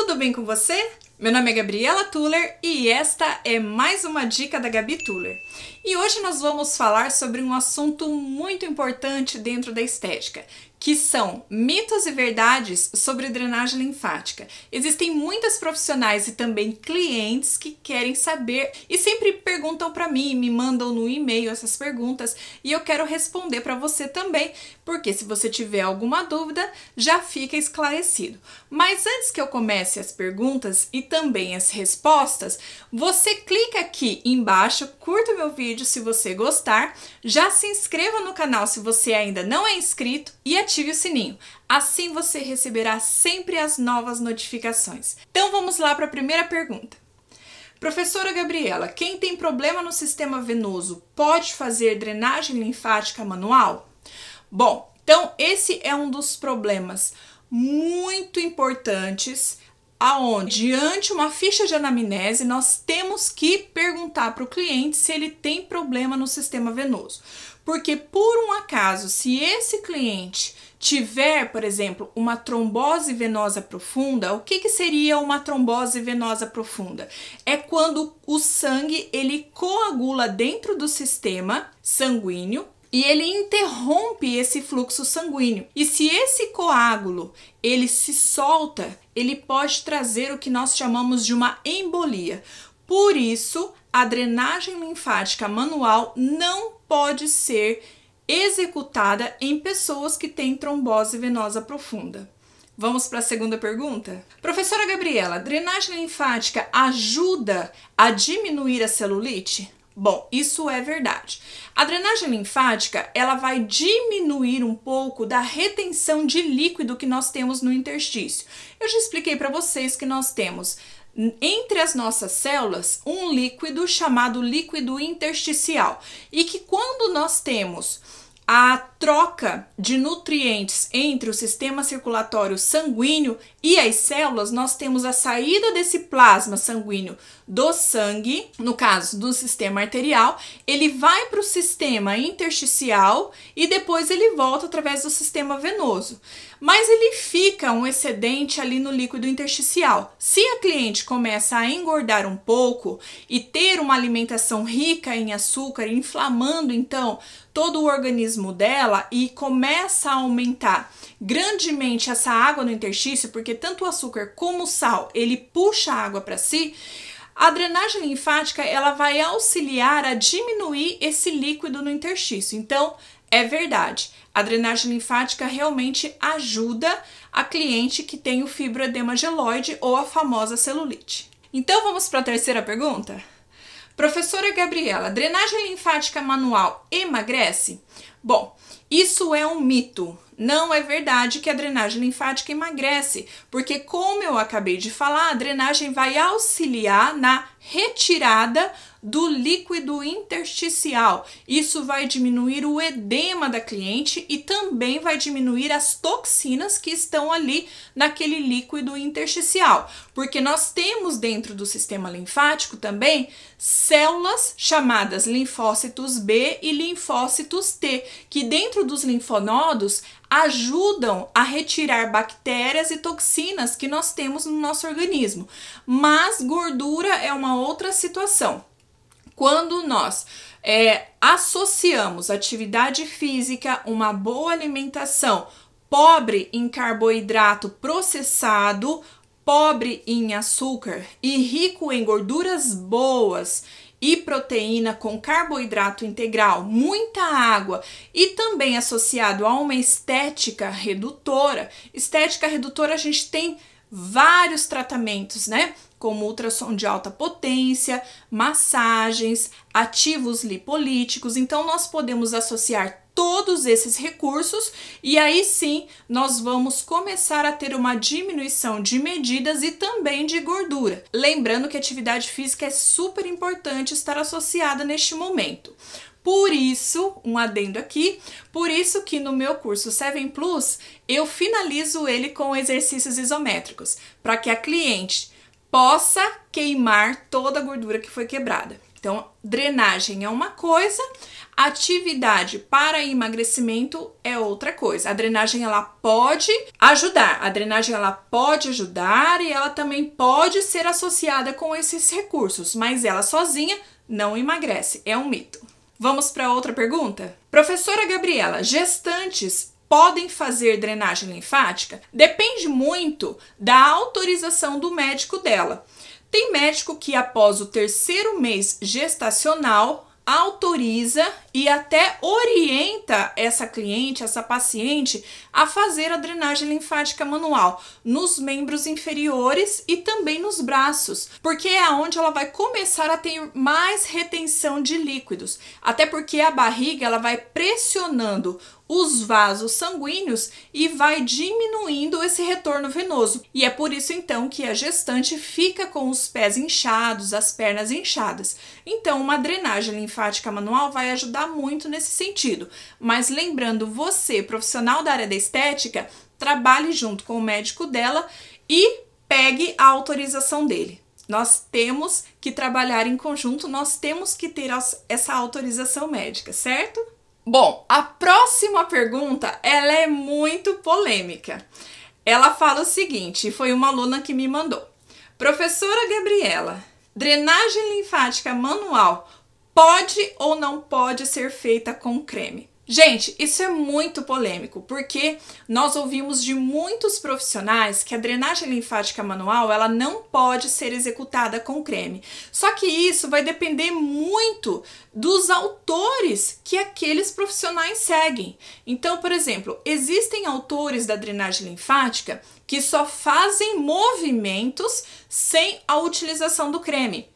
Tudo bem com você? Meu nome é Gabriela Tuller e esta é mais uma dica da Gabi Tuller. E hoje nós vamos falar sobre um assunto muito importante dentro da estética, que são mitos e verdades sobre drenagem linfática. Existem muitas profissionais e também clientes que querem saber e sempre perguntam para mim, me mandam no e-mail essas perguntas e eu quero responder para você também, porque se você tiver alguma dúvida, já fica esclarecido. Mas antes que eu comece as perguntas e também as respostas, você clica aqui embaixo, curta meu vídeo vídeo se você gostar. Já se inscreva no canal se você ainda não é inscrito e ative o sininho. Assim você receberá sempre as novas notificações. Então vamos lá para a primeira pergunta. Professora Gabriela, quem tem problema no sistema venoso pode fazer drenagem linfática manual? Bom, então esse é um dos problemas muito importantes aonde diante uma ficha de anamnese nós temos que perguntar para o cliente se ele tem problema no sistema venoso. Porque por um acaso, se esse cliente tiver, por exemplo, uma trombose venosa profunda, o que, que seria uma trombose venosa profunda? É quando o sangue ele coagula dentro do sistema sanguíneo e ele interrompe esse fluxo sanguíneo. E se esse coágulo ele se solta, ele pode trazer o que nós chamamos de uma embolia. Por isso, a drenagem linfática manual não pode ser executada em pessoas que têm trombose venosa profunda. Vamos para a segunda pergunta? Professora Gabriela, drenagem linfática ajuda a diminuir a celulite? Bom, isso é verdade. A drenagem linfática, ela vai diminuir um pouco da retenção de líquido que nós temos no interstício. Eu já expliquei para vocês que nós temos hum, entre as nossas células um líquido chamado líquido intersticial e que quando nós temos a troca de nutrientes entre o sistema circulatório sanguíneo e as células, nós temos a saída desse plasma sanguíneo do sangue, no caso do sistema arterial, ele vai para o sistema intersticial e depois ele volta através do sistema venoso. Mas ele fica um excedente ali no líquido intersticial. Se a cliente começa a engordar um pouco e ter uma alimentação rica em açúcar, inflamando então todo o organismo dela e começa a aumentar grandemente essa água no interstício, porque tanto o açúcar como o sal, ele puxa a água para si, a drenagem linfática, ela vai auxiliar a diminuir esse líquido no interstício. Então, é verdade. A drenagem linfática realmente ajuda a cliente que tem o fibroedema geloide ou a famosa celulite. Então vamos para a terceira pergunta? Professora Gabriela, drenagem linfática manual emagrece? Bom, isso é um mito. Não é verdade que a drenagem linfática emagrece, porque, como eu acabei de falar, a drenagem vai auxiliar na retirada do líquido intersticial. Isso vai diminuir o edema da cliente e também vai diminuir as toxinas que estão ali naquele líquido intersticial, porque nós temos dentro do sistema linfático também células chamadas linfócitos B e linfócitos T, que dentro dos linfonodos ajudam a retirar bactérias e toxinas que nós temos no nosso organismo. Mas gordura é uma outra situação quando nós é, associamos atividade física, uma boa alimentação pobre em carboidrato processado, pobre em açúcar e rico em gorduras boas e proteína com carboidrato integral, muita água e também associado a uma estética redutora. Estética redutora a gente tem vários tratamentos, né? Como ultrassom de alta potência, massagens, ativos lipolíticos. Então, nós podemos associar todos esses recursos e aí sim nós vamos começar a ter uma diminuição de medidas e também de gordura. Lembrando que atividade física é super importante estar associada neste momento. Por isso, um adendo aqui, por isso que no meu curso 7 Plus eu finalizo ele com exercícios isométricos, para que a cliente possa queimar toda a gordura que foi quebrada. Então, drenagem é uma coisa, atividade para emagrecimento é outra coisa. A drenagem ela pode ajudar, a drenagem ela pode ajudar e ela também pode ser associada com esses recursos, mas ela sozinha não emagrece, é um mito. Vamos para outra pergunta? Professora Gabriela, gestantes podem fazer drenagem linfática? Depende muito da autorização do médico dela. Tem médico que, após o terceiro mês gestacional, autoriza e até orienta essa cliente, essa paciente, a fazer a drenagem linfática manual nos membros inferiores e também nos braços, porque é onde ela vai começar a ter mais retenção de líquidos, até porque a barriga ela vai pressionando os vasos sanguíneos e vai diminuindo esse retorno venoso. E é por isso então que a gestante fica com os pés inchados, as pernas inchadas. Então, uma drenagem linfática manual vai ajudar muito nesse sentido. Mas lembrando, você, profissional da área da estética, trabalhe junto com o médico dela e pegue a autorização dele. Nós temos que trabalhar em conjunto, nós temos que ter essa autorização médica, certo? Bom, a próxima pergunta, ela é muito polêmica. Ela fala o seguinte, foi uma aluna que me mandou. Professora Gabriela, drenagem linfática manual pode ou não pode ser feita com creme? Gente, isso é muito polêmico, porque nós ouvimos de muitos profissionais que a drenagem linfática manual, ela não pode ser executada com creme. Só que isso vai depender muito dos autores que aqueles profissionais seguem. Então, por exemplo, existem autores da drenagem linfática que só fazem movimentos sem a utilização do creme,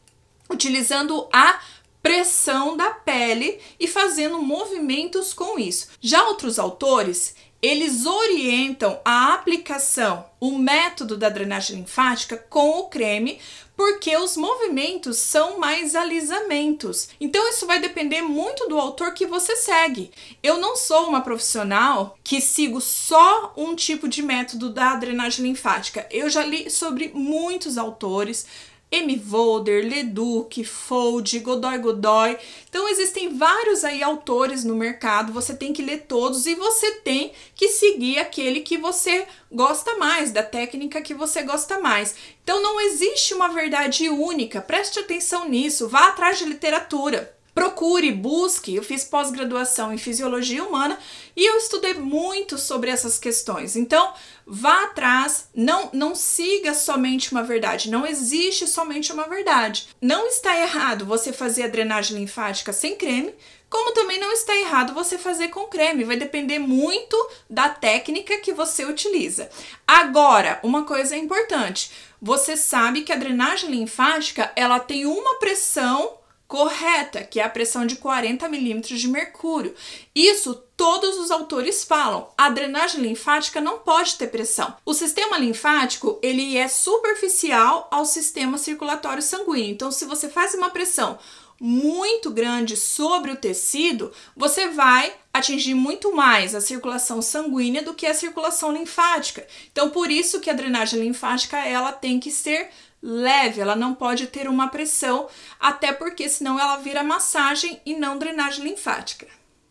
utilizando a pressão da pele e fazendo movimentos com isso. Já outros autores, eles orientam a aplicação, o método da drenagem linfática com o creme, porque os movimentos são mais alisamentos. Então isso vai depender muito do autor que você segue. Eu não sou uma profissional que sigo só um tipo de método da drenagem linfática. Eu já li sobre muitos autores, M. Volder, Leduc, Fold, Godoy Godoy. Então existem vários aí autores no mercado, você tem que ler todos e você tem que seguir aquele que você gosta mais, da técnica que você gosta mais. Então não existe uma verdade única, preste atenção nisso, vá atrás de literatura procure, busque. Eu fiz pós-graduação em fisiologia humana e eu estudei muito sobre essas questões. Então, vá atrás, não não siga somente uma verdade, não existe somente uma verdade. Não está errado você fazer a drenagem linfática sem creme, como também não está errado você fazer com creme, vai depender muito da técnica que você utiliza. Agora, uma coisa importante, você sabe que a drenagem linfática, ela tem uma pressão correta, que é a pressão de 40 milímetros de mercúrio. Isso todos os autores falam. A drenagem linfática não pode ter pressão. O sistema linfático, ele é superficial ao sistema circulatório sanguíneo. Então, se você faz uma pressão muito grande sobre o tecido, você vai atingir muito mais a circulação sanguínea do que a circulação linfática. Então, por isso que a drenagem linfática ela tem que ser leve, ela não pode ter uma pressão, até porque senão ela vira massagem e não drenagem linfática.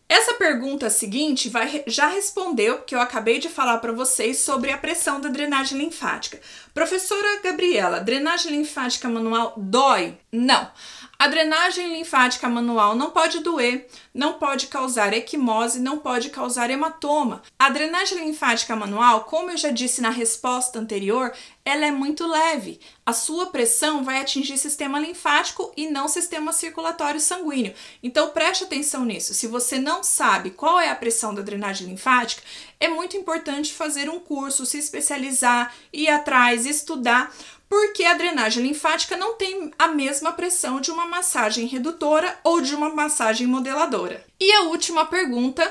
Essa pergunta seguinte vai, já respondeu, porque eu acabei de falar para vocês sobre a pressão da drenagem linfática. Professora Gabriela, drenagem linfática manual dói? Não. A drenagem linfática manual não pode doer, não pode causar equimose, não pode causar hematoma. A drenagem linfática manual, como eu já disse na resposta anterior, ela é muito leve. A sua pressão vai atingir sistema linfático e não sistema circulatório sanguíneo. Então preste atenção nisso. Se você não sabe qual é a pressão da drenagem linfática, é muito importante fazer um curso, se especializar, ir atrás, estudar porque a drenagem linfática não tem a mesma pressão de uma massagem redutora ou de uma massagem modeladora. E a última pergunta,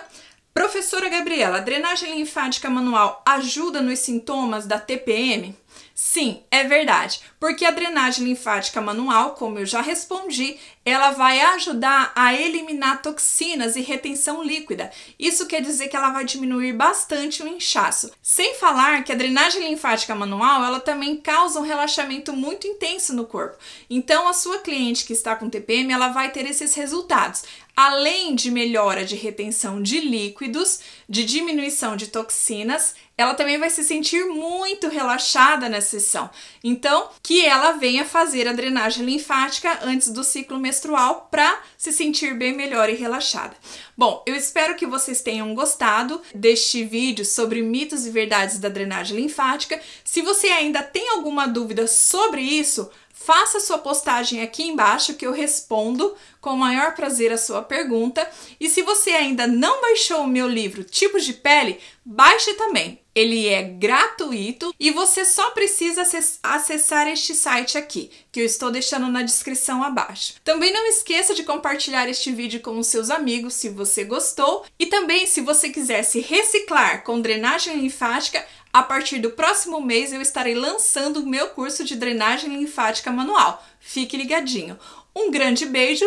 professora Gabriela, a drenagem linfática manual ajuda nos sintomas da TPM? Sim, é verdade, porque a drenagem linfática manual, como eu já respondi, ela vai ajudar a eliminar toxinas e retenção líquida. Isso quer dizer que ela vai diminuir bastante o inchaço. Sem falar que a drenagem linfática manual, ela também causa um relaxamento muito intenso no corpo. Então, a sua cliente que está com TPM, ela vai ter esses resultados. Além de melhora de retenção de líquidos, de diminuição de toxinas, ela também vai se sentir muito relaxada nessa sessão. Então, que ela venha fazer a drenagem linfática antes do ciclo menstrual para se sentir bem melhor e relaxada. Bom, eu espero que vocês tenham gostado deste vídeo sobre mitos e verdades da drenagem linfática. Se você ainda tem alguma dúvida sobre isso, Faça sua postagem aqui embaixo que eu respondo com o maior prazer a sua pergunta. E se você ainda não baixou o meu livro Tipos de Pele, baixe também. Ele é gratuito e você só precisa acessar este site aqui, que eu estou deixando na descrição abaixo. Também não esqueça de compartilhar este vídeo com os seus amigos se você gostou e também se você quiser se reciclar com drenagem linfática, a partir do próximo mês eu estarei lançando o meu curso de drenagem linfática manual. Fique ligadinho. Um grande beijo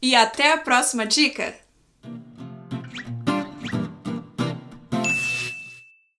e até a próxima dica!